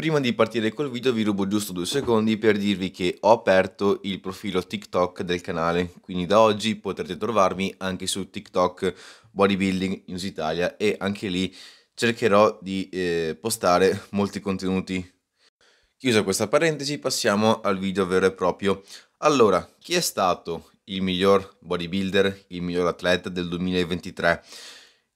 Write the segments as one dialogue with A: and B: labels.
A: Prima di partire col video vi rubo giusto due secondi per dirvi che ho aperto il profilo TikTok del canale, quindi da oggi potrete trovarmi anche su TikTok Bodybuilding News Italia e anche lì cercherò di eh, postare molti contenuti. Chiusa questa parentesi passiamo al video vero e proprio. Allora, chi è stato il miglior bodybuilder, il miglior atleta del 2023?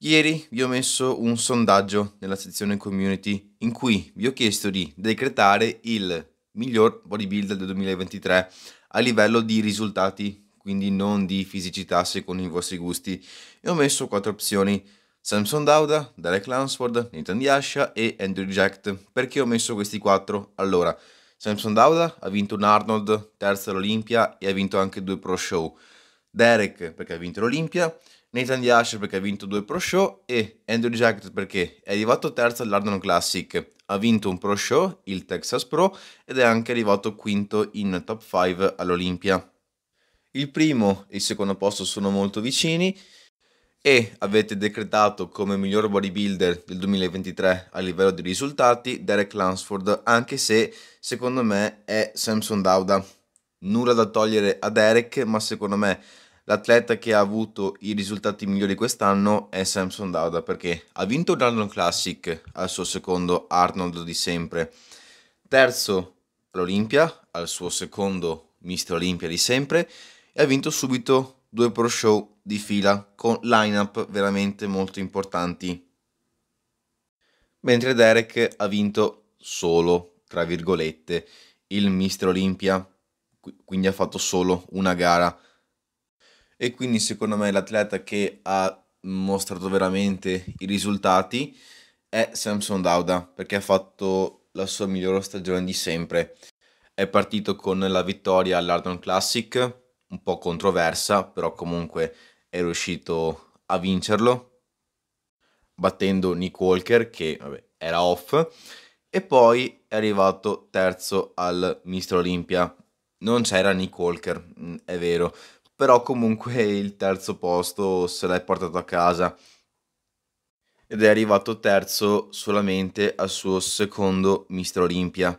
A: Ieri vi ho messo un sondaggio nella sezione community in cui vi ho chiesto di decretare il miglior bodybuilder del 2023 a livello di risultati, quindi non di fisicità secondo i vostri gusti. E ho messo quattro opzioni. Samson Dauda, Derek Lansford, Nathan Diascia e Andrew Jack. Perché ho messo questi quattro? Allora, Samson Dauda ha vinto un Arnold, terzo all'Olimpia e ha vinto anche due Pro Show. Derek perché ha vinto l'Olimpia Nathan Diasher perché ha vinto due Pro Show e Andrew Jacket perché è arrivato terzo all'Ardon Classic, ha vinto un Pro Show, il Texas Pro, ed è anche arrivato quinto in top 5 all'Olimpia. Il primo e il secondo posto sono molto vicini e avete decretato come miglior bodybuilder del 2023 a livello di risultati Derek Lansford, anche se secondo me è Samson Dauda. Nulla da togliere a Derek, ma secondo me l'atleta che ha avuto i risultati migliori quest'anno è Samson Dauda perché ha vinto London Classic al suo secondo Arnold di sempre, terzo all'Olimpia al suo secondo Mister Olimpia di sempre e ha vinto subito due pro show di fila con line-up veramente molto importanti. Mentre Derek ha vinto solo, tra virgolette, il Mister Olimpia, quindi ha fatto solo una gara e quindi secondo me l'atleta che ha mostrato veramente i risultati è Samson Dauda perché ha fatto la sua migliore stagione di sempre. È partito con la vittoria all'Ardon Classic, un po' controversa, però comunque è riuscito a vincerlo, battendo Nick Walker che vabbè, era off, e poi è arrivato terzo al Mister Olimpia. Non c'era Nick Walker, mm, è vero, però comunque il terzo posto se l'è portato a casa ed è arrivato terzo solamente al suo secondo Mister Olimpia.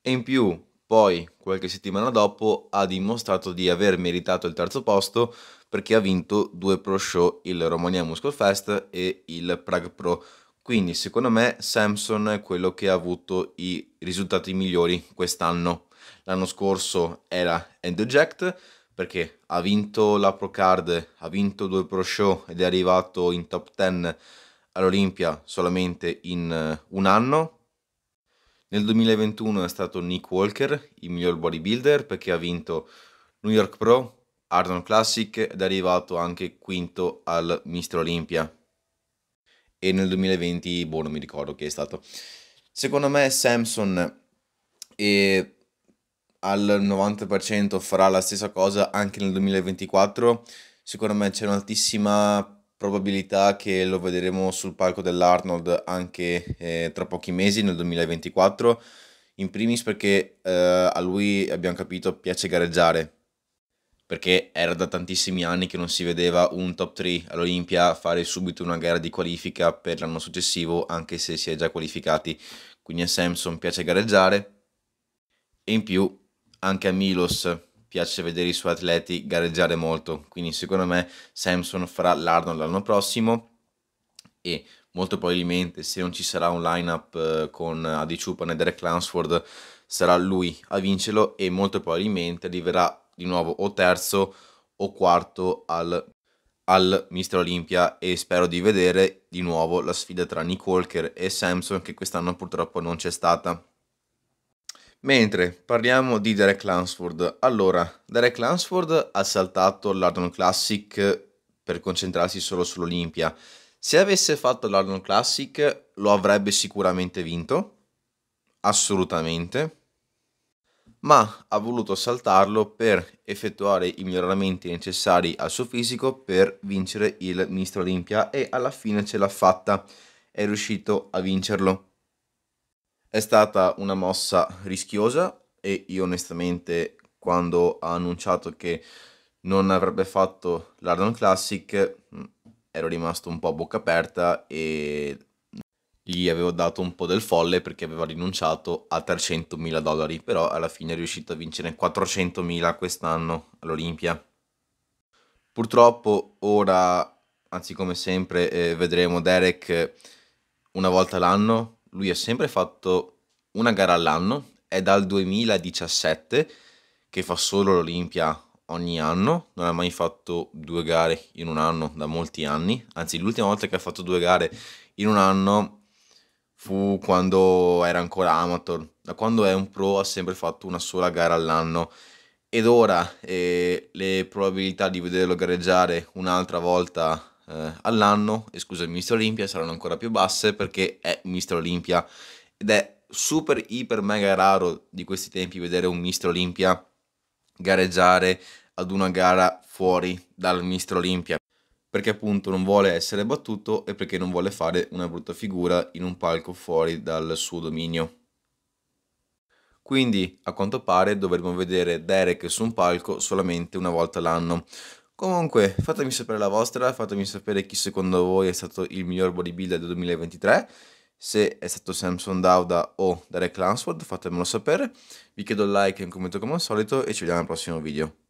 A: E in più, poi, qualche settimana dopo, ha dimostrato di aver meritato il terzo posto perché ha vinto due pro show, il Romania Muscle Fest e il Prague Pro. Quindi, secondo me, Samson è quello che ha avuto i risultati migliori quest'anno. L'anno scorso era End Eject, perché ha vinto la Pro Card, ha vinto due Pro Show ed è arrivato in top 10 all'Olimpia solamente in eh, un anno. Nel 2021 è stato Nick Walker, il miglior bodybuilder, perché ha vinto New York Pro, Arnold Classic ed è arrivato anche quinto al Mister Olimpia. E nel 2020, boh, non mi ricordo chi è stato. Secondo me Samson e al 90% farà la stessa cosa anche nel 2024, secondo me c'è un'altissima probabilità che lo vedremo sul palco dell'Arnold anche eh, tra pochi mesi nel 2024, in primis perché eh, a lui abbiamo capito piace gareggiare, perché era da tantissimi anni che non si vedeva un top 3 all'Olimpia fare subito una gara di qualifica per l'anno successivo, anche se si è già qualificati. Quindi a Samson piace gareggiare e in più anche a Milos piace vedere i suoi atleti gareggiare molto, quindi secondo me Samson farà l'Arnold l'anno prossimo e molto probabilmente se non ci sarà un lineup eh, con Adi Chupan e Derek Lansford sarà lui a vincerlo e molto probabilmente arriverà di nuovo o terzo o quarto al, al Mister Olimpia e spero di vedere di nuovo la sfida tra Nick Walker e Samson che quest'anno purtroppo non c'è stata. Mentre parliamo di Derek Lansford, allora Derek Lansford ha saltato l'Ardon Classic per concentrarsi solo sull'Olimpia. Se avesse fatto l'Ardon Classic lo avrebbe sicuramente vinto, assolutamente, ma ha voluto saltarlo per effettuare i miglioramenti necessari al suo fisico per vincere il Mister Olimpia e alla fine ce l'ha fatta, è riuscito a vincerlo. È stata una mossa rischiosa e io onestamente quando ha annunciato che non avrebbe fatto l'Ardon Classic mm, ero rimasto un po' a bocca aperta e gli avevo dato un po' del folle perché aveva rinunciato a 300.000 dollari, però alla fine è riuscito a vincere 400.000 quest'anno all'Olimpia. Purtroppo ora, anzi come sempre, eh, vedremo Derek una volta l'anno, lui ha sempre fatto una gara all'anno, è dal 2017 che fa solo l'Olimpia ogni anno, non ha mai fatto due gare in un anno da molti anni, anzi l'ultima volta che ha fatto due gare in un anno fu quando era ancora amateur, da quando è un pro ha sempre fatto una sola gara all'anno ed ora eh, le probabilità di vederlo gareggiare un'altra volta eh, all'anno, scusa il Mister Olimpia, saranno ancora più basse perché è Mister Olimpia ed è super, iper, mega raro di questi tempi vedere un Mister Olimpia gareggiare ad una gara fuori dal Mister Olimpia perché appunto non vuole essere battuto e perché non vuole fare una brutta figura in un palco fuori dal suo dominio. Quindi, a quanto pare, dovremmo vedere Derek su un palco solamente una volta l'anno, Comunque, fatemi sapere la vostra, fatemi sapere chi secondo voi è stato il miglior bodybuilder del 2023. Se è stato Samson Dauda o Derek Lansford, fatemelo sapere. Vi chiedo un like e un commento come al solito e ci vediamo al prossimo video.